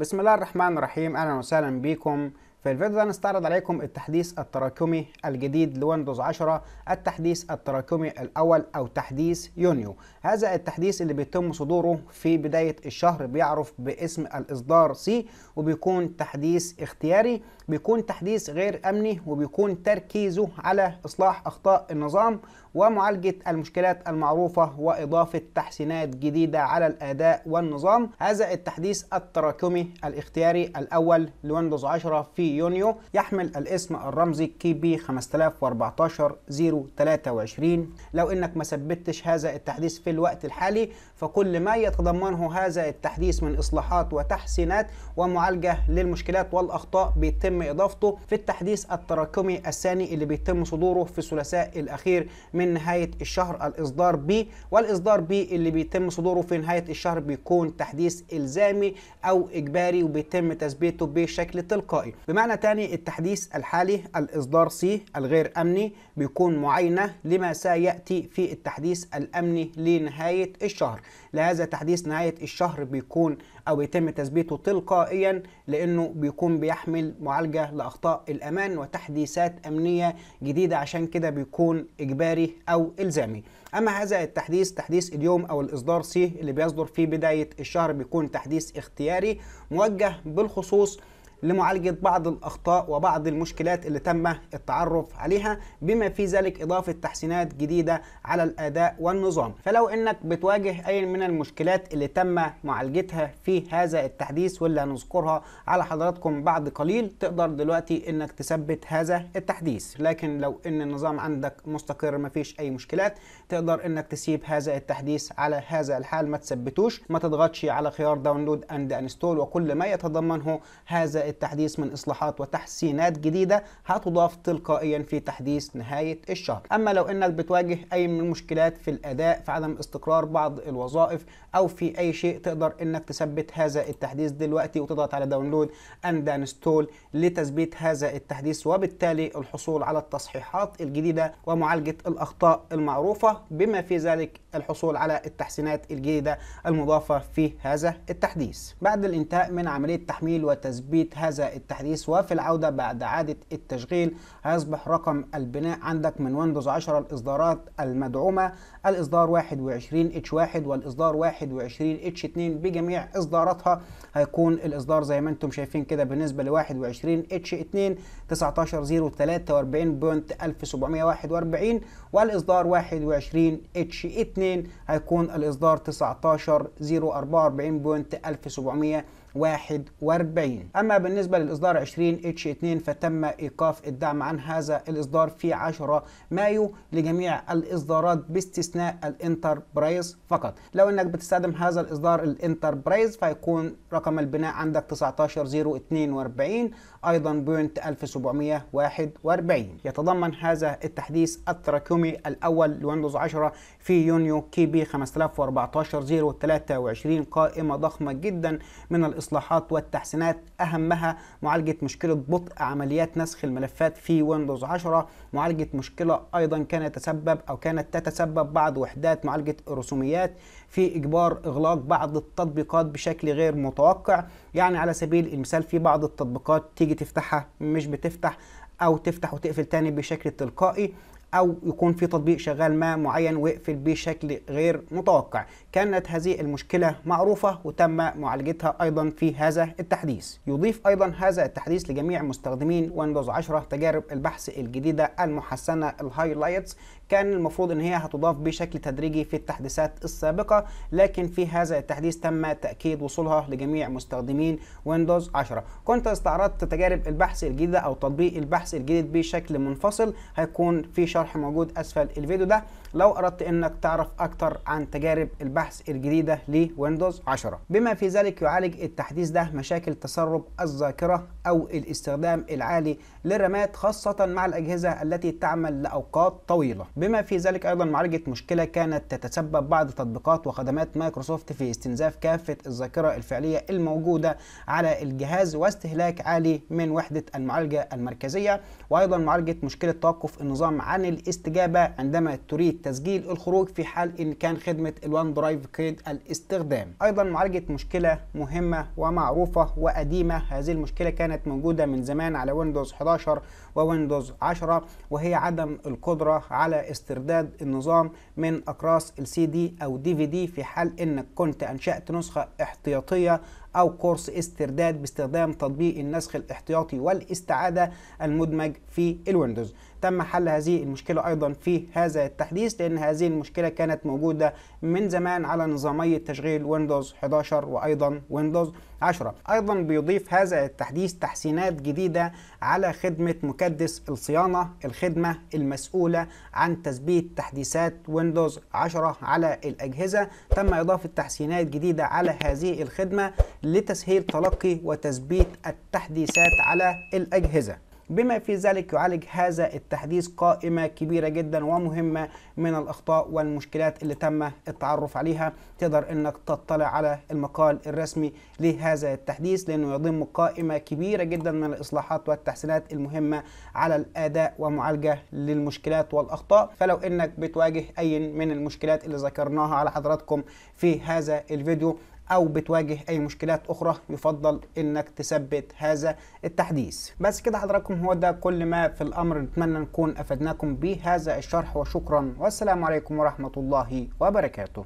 بسم الله الرحمن الرحيم اهلا وسهلا بكم في الفيديو ده نستعرض عليكم التحديث التراكمي الجديد لويندوز 10 التحديث التراكمي الاول او تحديث يونيو هذا التحديث اللي بيتم صدوره في بداية الشهر بيعرف باسم الاصدار سي وبيكون تحديث اختياري بيكون تحديث غير امني وبيكون تركيزه على اصلاح اخطاء النظام ومعالجة المشكلات المعروفة واضافة تحسينات جديدة على الاداء والنظام هذا التحديث التراكمي الاختياري الاول لويندوز 10 في يونيو يحمل الاسم الرمزي كي بي 5014 023 لو انك ما ثبتش هذا التحديث في الوقت الحالي فكل ما يتضمنه هذا التحديث من اصلاحات وتحسينات ومعالجه للمشكلات والاخطاء بيتم اضافته في التحديث التراكمي الثاني اللي بيتم صدوره في الثلاثاء الاخير من نهايه الشهر الاصدار بي والاصدار بي اللي بيتم صدوره في نهايه الشهر بيكون تحديث الزامي او اجباري وبيتم تثبيته بشكل تلقائي بما بمعنى تاني التحديث الحالي الإصدار سي الغير أمني بيكون معاينة لما سيأتي في التحديث الأمني لنهاية الشهر لهذا تحديث نهاية الشهر بيكون أو بيتم تثبيته تلقائيا لأنه بيكون بيحمل معالجة لأخطاء الأمان وتحديثات أمنية جديدة عشان كده بيكون إجباري أو إلزامي أما هذا التحديث تحديث اليوم أو الإصدار سي اللي بيصدر في بداية الشهر بيكون تحديث اختياري موجه بالخصوص لمعالجة بعض الأخطاء وبعض المشكلات اللي تم التعرف عليها بما في ذلك إضافة تحسينات جديدة على الأداء والنظام فلو إنك بتواجه أي من المشكلات اللي تم معالجتها في هذا التحديث واللي هنذكرها على حضراتكم بعد قليل تقدر دلوقتي إنك تثبت هذا التحديث لكن لو إن النظام عندك مستقر مفيش أي مشكلات تقدر إنك تسيب هذا التحديث على هذا الحال ما تثبتوش ما تضغطش على خيار داونلود اند انستول وكل ما يتضمنه هذا التحديث من إصلاحات وتحسينات جديدة هتضاف تلقائيا في تحديث نهاية الشهر أما لو أنك بتواجه أي من المشكلات في الأداء في عدم استقرار بعض الوظائف أو في أي شيء تقدر أنك تثبت هذا التحديث دلوقتي وتضغط على داونلود أند انستول لتثبيت هذا التحديث وبالتالي الحصول على التصحيحات الجديدة ومعالجة الأخطاء المعروفة بما في ذلك الحصول على التحسينات الجديدة المضافة في هذا التحديث بعد الانتهاء من عملية تحميل وتثبيت هذا التحديث وفي العودة بعد إعادة التشغيل هيصبح رقم البناء عندك من ويندوز 10 الإصدارات المدعومة الإصدار 21 H1 والإصدار 21 H2 بجميع إصداراتها هيكون الإصدار زي ما أنتم شايفين كده بالنسبة ل 21 H2 19043.1741 والإصدار 21 H2 هيكون الإصدار 19044.1741 41 أما بالنسبة للإصدار 20 H2 فتم إيقاف الدعم عن هذا الإصدار في 10 مايو لجميع الإصدارات باستثناء الانتربرايز فقط لو أنك بتستخدم هذا الإصدار الانتربرايز فيكون رقم البناء عندك 19042 أيضا بوينت 1741 يتضمن هذا التحديث التراكمي الأول لويندوز 10 في يونيو كي بي 5014023 قائمة ضخمة جدا من الإصدارات الإصلاحات والتحسينات أهمها معالجة مشكلة بطء عمليات نسخ الملفات في ويندوز 10 معالجة مشكلة أيضا كان يتسبب أو كانت تتسبب بعض وحدات معالجة الرسوميات في إجبار إغلاق بعض التطبيقات بشكل غير متوقع يعني على سبيل المثال في بعض التطبيقات تيجي تفتحها مش بتفتح او تفتح وتقفل تاني بشكل تلقائي او يكون في تطبيق شغال ما معين ويقفل بشكل غير متوقع كانت هذه المشكله معروفه وتم معالجتها ايضا في هذا التحديث يضيف ايضا هذا التحديث لجميع مستخدمين ويندوز 10 تجارب البحث الجديده المحسنه الهايلايتس كان المفروض ان هي هتضاف بشكل تدريجي في التحديثات السابقه لكن في هذا التحديث تم تاكيد وصولها لجميع مستخدمين ويندوز 10 كنت استعرضت تجارب البحث الجديده او تطبيق البحث الجديد بشكل منفصل هيكون في شرح الشرح موجود اسفل الفيديو ده لو أردت أنك تعرف أكتر عن تجارب البحث الجديدة لويندوز 10 بما في ذلك يعالج التحديث ده مشاكل تسرب الذاكرة أو الاستخدام العالي للرامات خاصة مع الأجهزة التي تعمل لأوقات طويلة بما في ذلك أيضا معالجة مشكلة كانت تتسبب بعض تطبيقات وخدمات مايكروسوفت في استنزاف كافة الذاكرة الفعلية الموجودة على الجهاز واستهلاك عالي من وحدة المعالجة المركزية وأيضا معالجة مشكلة توقف النظام عن الاستجابة عندما تريد تسجيل الخروج في حال ان كان خدمه الوان درايف كريد الاستخدام ايضا معالجه مشكله مهمه ومعروفه وقديمه هذه المشكله كانت موجوده من زمان على ويندوز 11 وويندوز 10 وهي عدم القدره على استرداد النظام من اقراص السي دي او دي في دي في حال انك كنت انشات نسخه احتياطيه أو كورس استرداد باستخدام تطبيق النسخ الاحتياطي والاستعادة المدمج في الويندوز تم حل هذه المشكلة أيضا في هذا التحديث لأن هذه المشكلة كانت موجودة من زمان على نظامي تشغيل ويندوز 11 وأيضا ويندوز 10 أيضا بيضيف هذا التحديث تحسينات جديدة على خدمة مكدس الصيانة الخدمة المسؤولة عن تثبيت تحديثات ويندوز 10 على الأجهزة تم إضافة تحسينات جديدة على هذه الخدمة لتسهيل تلقي وتثبيت التحديثات على الأجهزة بما في ذلك يعالج هذا التحديث قائمة كبيرة جدا ومهمة من الأخطاء والمشكلات اللي تم التعرف عليها تقدر أنك تطلع على المقال الرسمي لهذا التحديث لأنه يضم قائمة كبيرة جدا من الإصلاحات والتحسينات المهمة على الأداء ومعالجة للمشكلات والأخطاء فلو أنك بتواجه أي من المشكلات اللي ذكرناها على حضراتكم في هذا الفيديو او بتواجه اي مشكلات اخرى يفضل انك تثبت هذا التحديث بس كده حضراتكم هو ده كل ما في الامر نتمنى نكون افدناكم بهذا الشرح وشكرا والسلام عليكم ورحمه الله وبركاته